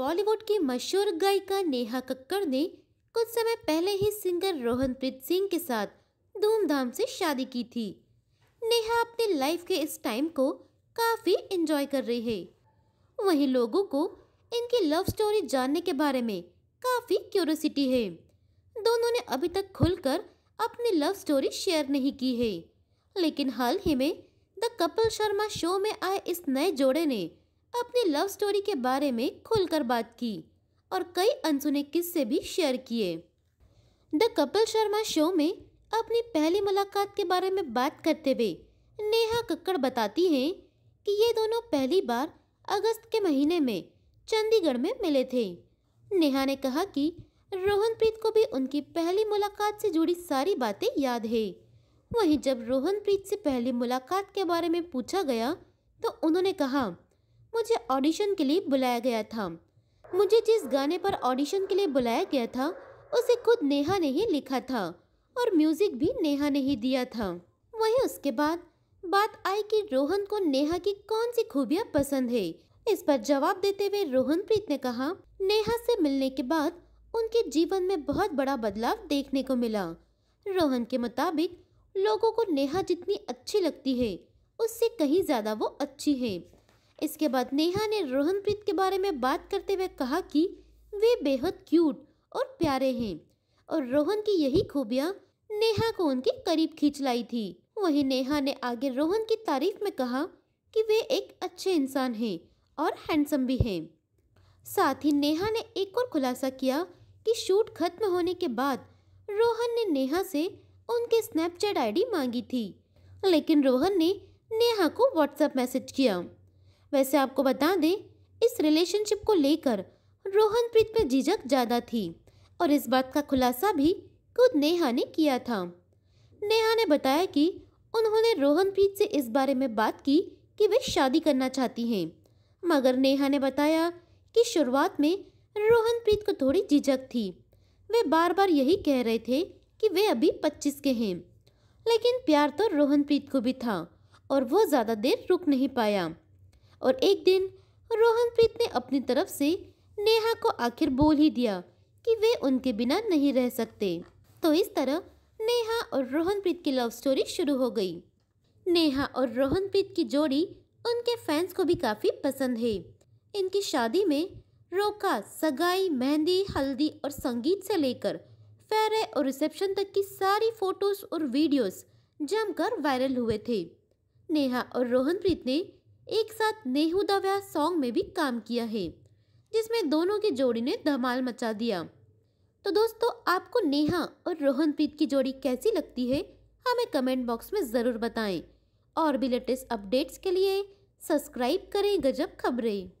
बॉलीवुड की मशहूर गायिका नेहा कक्कड़ ने कुछ समय पहले ही सिंगर रोहनप्रीत सिंह के साथ धूमधाम से शादी की थी नेहा अपने लाइफ के इस टाइम को काफ़ी एंजॉय कर रही है वहीं लोगों को इनकी लव स्टोरी जानने के बारे में काफ़ी क्यूरोसिटी है दोनों ने अभी तक खुलकर अपनी लव स्टोरी शेयर नहीं की है लेकिन हाल ही में द कपिल शर्मा शो में आए इस नए जोड़े ने अपनी लव स्टोरी के बारे में खुलकर बात की और कई अनसुने किस्से भी शेयर किए द कपिल शर्मा शो में अपनी पहली मुलाकात के बारे में बात करते हुए नेहा कक्कड़ बताती हैं कि ये दोनों पहली बार अगस्त के महीने में चंडीगढ़ में मिले थे नेहा ने कहा कि रोहनप्रीत को भी उनकी पहली मुलाकात से जुड़ी सारी बातें याद है वहीं जब रोहनप्रीत से पहली मुलाकात के बारे में पूछा गया तो उन्होंने कहा मुझे ऑडिशन के लिए बुलाया गया था मुझे जिस गाने पर ऑडिशन के लिए बुलाया गया था उसे खुद नेहा ने ही लिखा था और म्यूजिक भी नेहा ने ही दिया था वहीं उसके बाद बात आई कि रोहन को नेहा की कौन सी खूबियाँ पसंद है इस पर जवाब देते हुए रोहन प्रीत ने कहा नेहा से मिलने के बाद उनके जीवन में बहुत बड़ा बदलाव देखने को मिला रोहन के मुताबिक लोगों को नेहा जितनी अच्छी लगती है उससे कहीं ज़्यादा वो अच्छी है इसके बाद नेहा ने रोहनप्रीत के बारे में बात करते हुए कहा कि वे बेहद क्यूट और प्यारे हैं और रोहन की यही खूबियाँ नेहा को उनके करीब खींच लाई थी वहीं नेहा ने आगे रोहन की तारीफ में कहा कि वे एक अच्छे इंसान हैं और हैंडसम भी हैं साथ ही नेहा ने एक और खुलासा किया कि शूट खत्म होने के बाद रोहन ने नेहा से उनके स्नैपचैट आईडी मांगी थी लेकिन रोहन ने नेहा को व्हाट्सएप मैसेज किया वैसे आपको बता दें इस रिलेशनशिप को लेकर रोहनप्रीत में झिझक ज़्यादा थी और इस बात का खुलासा भी खुद नेहा ने किया था नेहा ने बताया कि उन्होंने रोहनप्रीत से इस बारे में बात की कि वे शादी करना चाहती हैं मगर नेहा ने बताया कि शुरुआत में रोहनप्रीत को थोड़ी झिझक थी वे बार बार यही कह रहे थे कि वे अभी पच्चीस के हैं लेकिन प्यार तो रोहनप्रीत को भी था और वो ज़्यादा देर रुक नहीं पाया और एक दिन रोहनप्रीत ने अपनी तरफ से नेहा को आखिर बोल ही दिया कि वे उनके बिना नहीं रह सकते तो इस तरह नेहा और रोहनप्रीत की लव स्टोरी शुरू हो गई नेहा और रोहनप्रीत की जोड़ी उनके फैंस को भी काफ़ी पसंद है इनकी शादी में रोका सगाई मेहंदी हल्दी और संगीत से लेकर फेरे और रिसेप्शन तक की सारी फोटोज़ और वीडियोस जमकर वायरल हुए थे नेहा और रोहनप्रीत ने एक साथ नेहू द व्याह सॉन्ग में भी काम किया है जिसमें दोनों की जोड़ी ने धमाल मचा दिया तो दोस्तों आपको नेहा और रोहनप्रीत की जोड़ी कैसी लगती है हमें कमेंट बॉक्स में ज़रूर बताएं और भी लेटेस्ट अपडेट्स के लिए सब्सक्राइब करें गजब खबरें